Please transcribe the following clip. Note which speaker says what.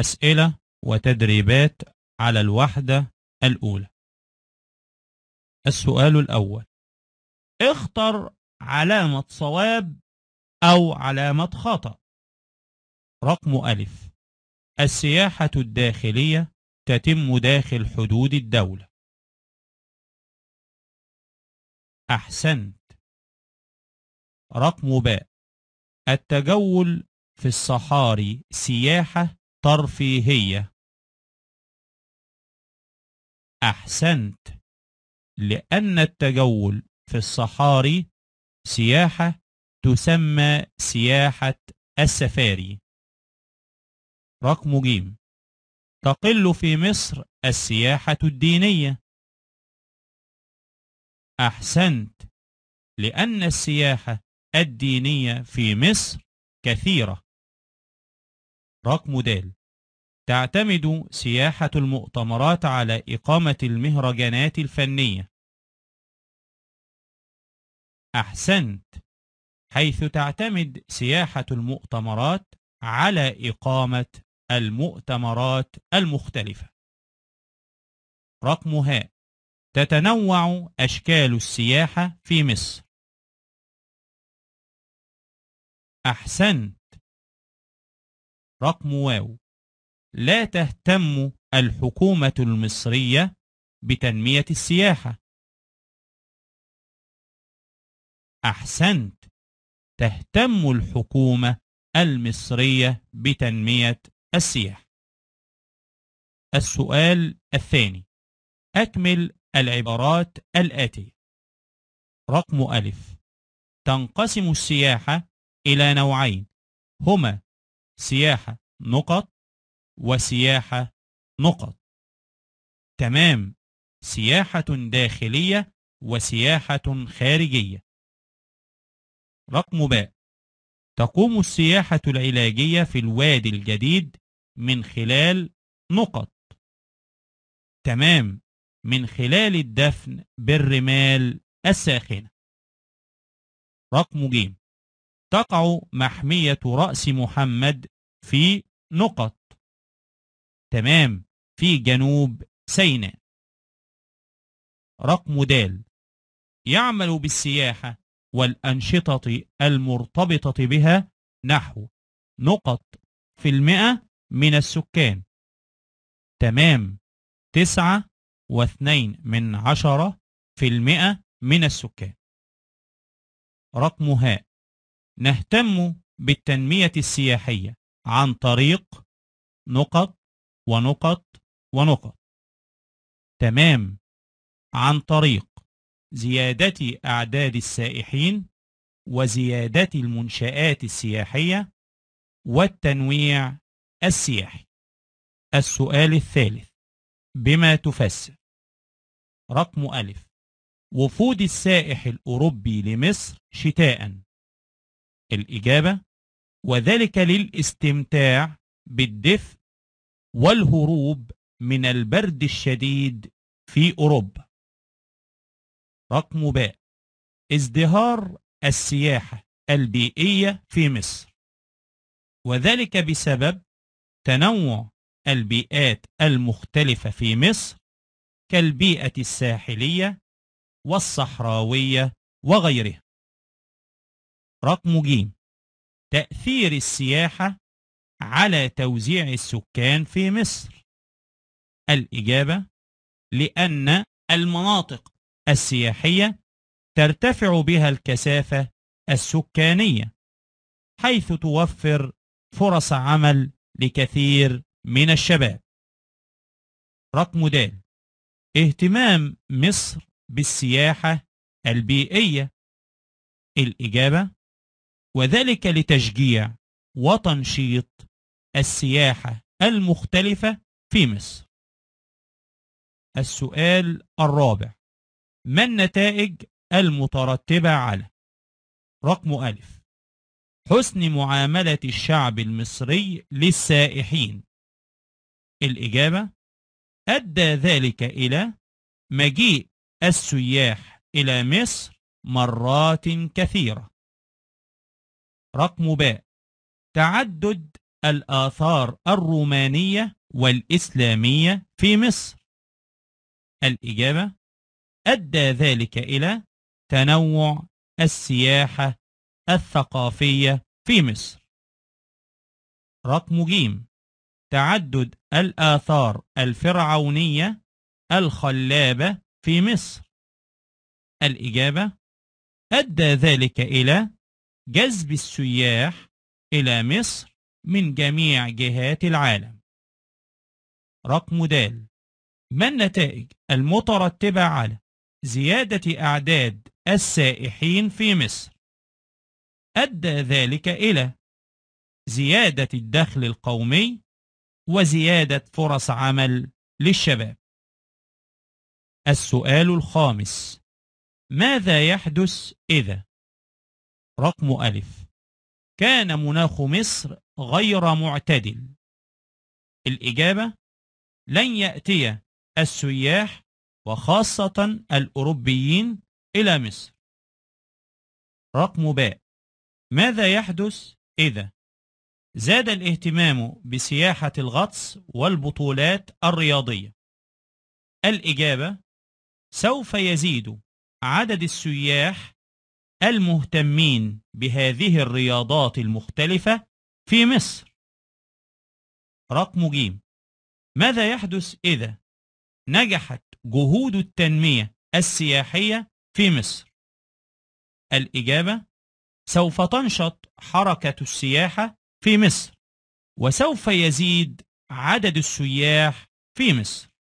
Speaker 1: أسئلة وتدريبات على الوحدة الأولى السؤال الأول اختر علامة صواب أو علامة خطأ رقم ألف السياحة الداخلية تتم داخل حدود الدولة أحسنت رقم باء التجول في الصحاري سياحة ترفيهية أحسنت لأن التجول في الصحاري سياحة تسمى سياحة السفاري رقم ج تقل في مصر السياحة الدينية أحسنت لأن السياحة الدينية في مصر كثيرة رقم د تعتمد سياحة المؤتمرات على إقامة المهرجانات الفنية أحسنت حيث تعتمد سياحة المؤتمرات على إقامة المؤتمرات المختلفة رقم هاء تتنوع أشكال السياحة في مصر أحسنت رقم واو لا تهتم الحكومة المصرية بتنمية السياحة أحسنت تهتم الحكومة المصرية بتنمية السياحة السؤال الثاني أكمل العبارات الآتية رقم ألف تنقسم السياحة إلى نوعين هما سياحة نقط وسياحة نقط تمام سياحة داخلية وسياحة خارجية رقم باء تقوم السياحة العلاجية في الوادي الجديد من خلال نقط تمام من خلال الدفن بالرمال الساخنة رقم ج تقع محمية رأس محمد في نقط تمام في جنوب سيناء رقم د يعمل بالسياحة والأنشطة المرتبطة بها نحو نقط في المئة من السكان تمام تسعة واثنين من عشرة في المئة من السكان رقم هاء نهتم بالتنمية السياحية عن طريق نقط ونقط ونقط تمام عن طريق زيادة أعداد السائحين وزيادة المنشآت السياحية والتنويع السياحي السؤال الثالث بما تفسر رقم ألف وفود السائح الأوروبي لمصر شتاء الإجابة وذلك للاستمتاع بالدفء والهروب من البرد الشديد في أوروبا رقم ب ازدهار السياحة البيئية في مصر وذلك بسبب تنوع البيئات المختلفة في مصر كالبيئة الساحلية والصحراوية وغيرها رقم ج تأثير السياحة على توزيع السكان في مصر الإجابة لأن المناطق السياحية ترتفع بها الكثافة السكانية حيث توفر فرص عمل لكثير من الشباب رقم د اهتمام مصر بالسياحة البيئية الإجابة وذلك لتشجيع وتنشيط السياحة المختلفة في مصر السؤال الرابع ما النتائج المترتبة على رقم ألف حسن معاملة الشعب المصري للسائحين الإجابة أدى ذلك إلى مجيء السياح إلى مصر مرات كثيرة رقم باء تعدد الآثار الرومانية والإسلامية في مصر الإجابة أدى ذلك إلى تنوع السياحة الثقافية في مصر رقم ج تعدد الآثار الفرعونية الخلابة في مصر الإجابة أدى ذلك إلى جذب السياح إلى مصر من جميع جهات العالم رقم د ما النتائج المترتبة على زيادة أعداد السائحين في مصر؟ أدى ذلك إلى زيادة الدخل القومي وزيادة فرص عمل للشباب السؤال الخامس ماذا يحدث إذا؟ رقم ألف كان مناخ مصر غير معتدل الإجابة لن يأتي السياح وخاصة الأوروبيين إلى مصر رقم باء ماذا يحدث إذا زاد الاهتمام بسياحة الغطس والبطولات الرياضية الإجابة سوف يزيد عدد السياح المهتمين بهذه الرياضات المختلفة في مصر رقم ج ماذا يحدث إذا نجحت جهود التنمية السياحية في مصر؟ الإجابة سوف تنشط حركة السياحة في مصر وسوف يزيد عدد السياح في مصر